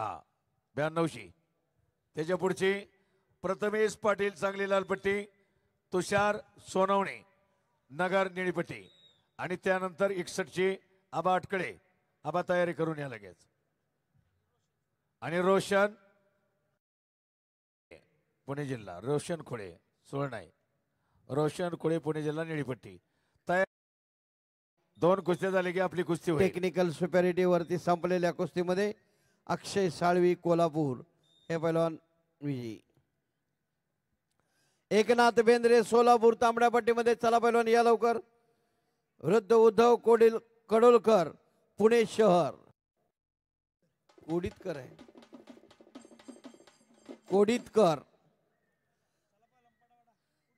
हा ब्याण्णवशी त्याच्या पुढची प्रथमेश पाटील चांगली लालपट्टी तुषार सोनवणे नगर निळीपट्टी आणि त्यानंतर ची आबा अटकळे आबा तयारी करून या लगेच आणि रोशन पुणे जिल्हा रोशन खोळे सुवर्णाई रोशन खोळे पुणे जिल्हा निळीपट्टी तयार दोन कुस्त्या झाले की आपली कुस्ती टेक्निकल सुपेरिटी वरती संपलेल्या कुस्तीमध्ये अक्षय साळवी कोल्हापूर हे पैलवान विजयी एकनाथ बेंद्रे सोलापूर तांबड्यापट्टीमध्ये चला पैलवान या लवकर वृद्ध उद्धव कोडील कडोलकर पुणे शहर कोडीतकर आहे कोडीतकर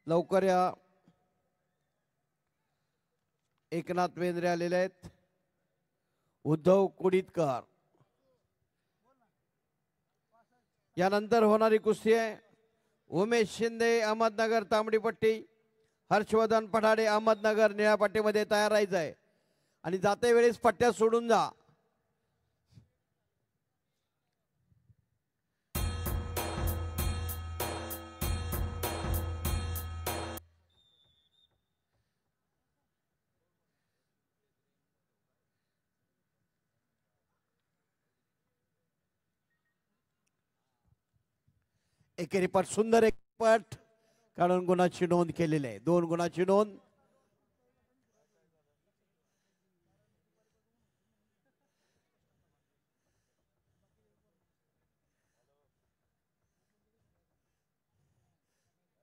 लवकर या एकनाथ बेंद्रे आलेले आहेत उद्धव कोडीतकर यानंतर होणारी कुस्ती आहे उमेश शिंदे अहमदनगर तांबडीपट्टी हर्षवर्धन पठाडे अहमदनगर निळ्या तयार राहायचं आहे आणि जाते वेळेस पट्ट्या सोडून जा एकेरी पट सुंदर एक पट काढून गुणाची नोंद केलेली आहे दोन गुणाची नोंद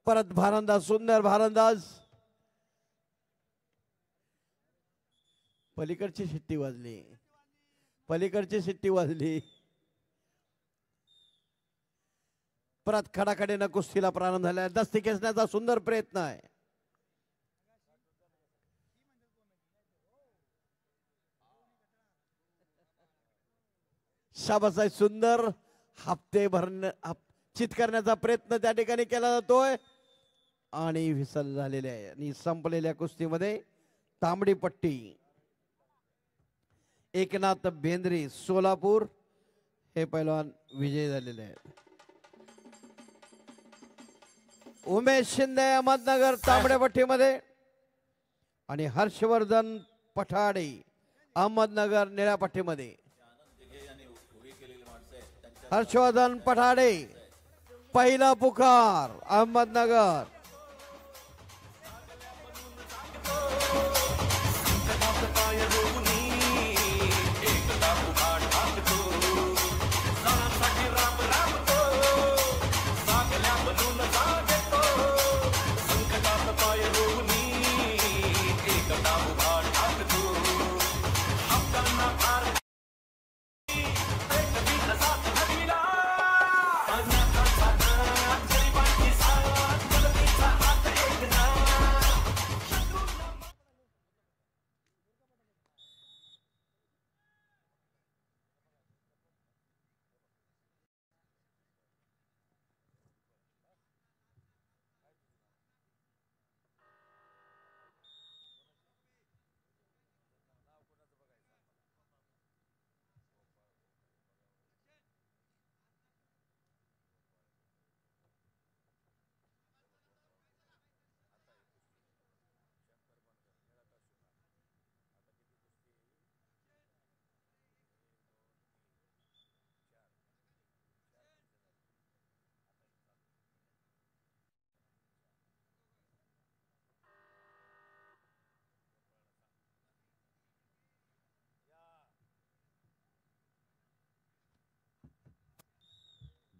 परत भारंदाज सुंदर भारंदाज पलीकडची शिट्टी वाजली पलीकडची शिट्टी वाजली परत न कुस्तीला प्रारंभ झाला आहे दस्ती खेचण्याचा सुंदर प्रयत्न आहे शाबासाहेब सुंदर हप्ते भरण चित करण्याचा प्रयत्न त्या ठिकाणी केला जातोय आणि विसल झालेले आहे आणि संपलेल्या कुस्तीमध्ये तांबडी पट्टी एकनाथ बेंद्री सोलापूर हे पैलवान विजयी झालेले आहेत उमेश शिंदे अहमदनगर मध्ये आणि हर्षवर्धन पठाडे अहमदनगर निळ्यापट्टीमध्ये हर्षवर्धन पठाडे पहिला पुकार अहमदनगर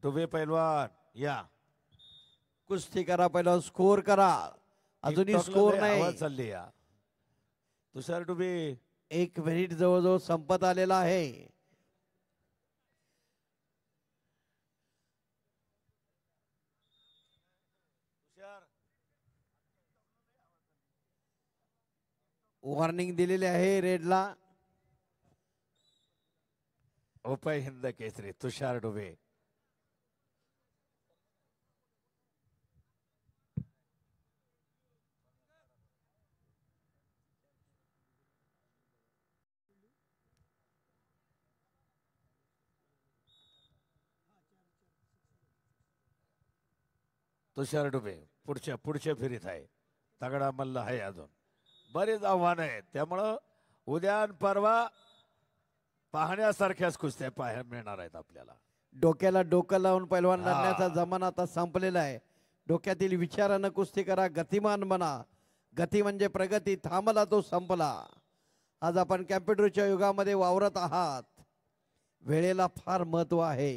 दुबे पैलवान या कुस्ती करा पहिलवान स्कोर करा अजूनही स्कोर नाही चालली या तुषार डुबे एक मिनिट जवळजवळ संपत आलेला आहे वॉर्निंग दिलेली आहे रेडला उपाय हिंद केसरी तुषार डुबे तुषार डुबे पुढच्या पुढच्या फेरीत आहे तगडा मल्ल आहे अजून बरेच आव्हानं आहेत त्यामुळं उद्या परवा पाहण्यासारख्याच कुस्त्या पाहायला मिळणार आहेत आपल्याला डोक्याला डोकं लावून पैलवान लढण्याचा जमाना आता संपलेला आहे डोक्यातील विचारानं कुस्ती करा गतिमान म्हणा गती म्हणजे प्रगती थांबला तो संपला आज आपण कॅम्प्युटरच्या युगामध्ये वावरत आहात वेळेला फार महत्व आहे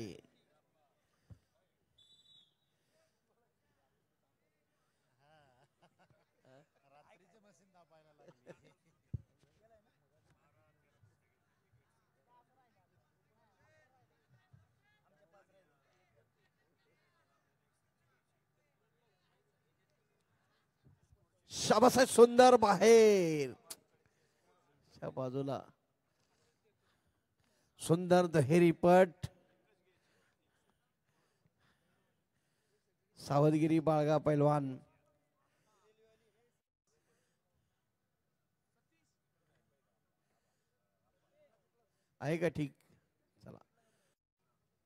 शाबास सुंदर बाहेर बाजूला सुंदर दहेरीपट सावधगिरी बाळगा पैलवान आहे का ठीक चला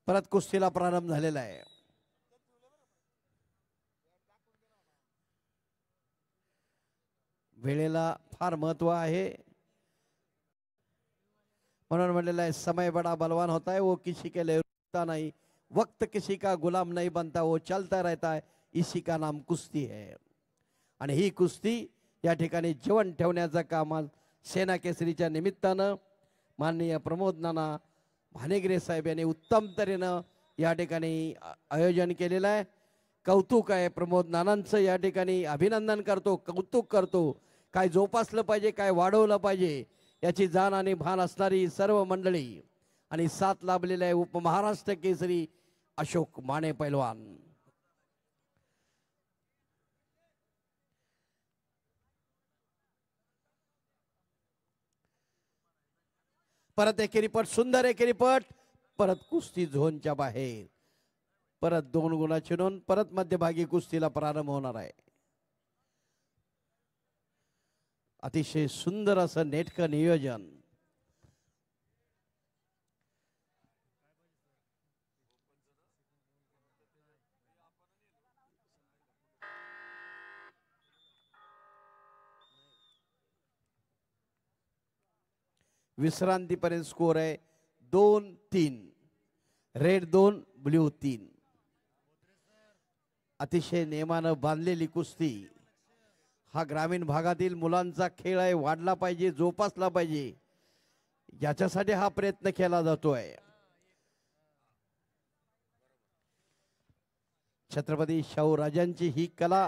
परत कुस्तीला प्रारंभ झालेला आहे वेळेला फार महत्व आहे म्हणून म्हणलेलं आहे समय बडा बलवान होता आहे वो किसी के रुकता नाही वक्त किसी का गुलाम नाही बनता वो चलता रहता है इसी का नाम कुस्ती है आणि ही कुस्ती या ठिकाणी जीवन ठेवण्याचं काम सेना केसरीच्या निमित्तानं माननीय प्रमोद नाना भानेगिरे साहेब यांनी उत्तम तऱ्हेनं या ठिकाणी आयोजन केलेलं आहे कौतुक आहे प्रमोद नानांचं या ठिकाणी अभिनंदन करतो कौतुक करतो काय जोपासलं पाहिजे काय वाढवलं पाहिजे याची जाण आणि भान असणारी सर्व मंडळी आणि साथ लाभलेले आहे उपमहाराष्ट्र केसरी अशोक माने पैलवान परत एकेरी सुंदर एकेरी परत कुस्ती झोनच्या बाहेर परत दोन गुणाची नोंद परत मध्यभागी कुस्तीला प्रारंभ होणार आहे अतिशय सुंदर नेटक निजन विश्रांति पर स्कोर है दोन तीन रेड दोन ब्लू तीन अतिशय नियमान बनले कुस्ती हा ग्रामीण भागातील मुलांचा खेळ आहे वाढला पाहिजे जोपासला पाहिजे याच्यासाठी हा प्रयत्न केला जातो आहे छत्रपती शाहू राजांची ही कला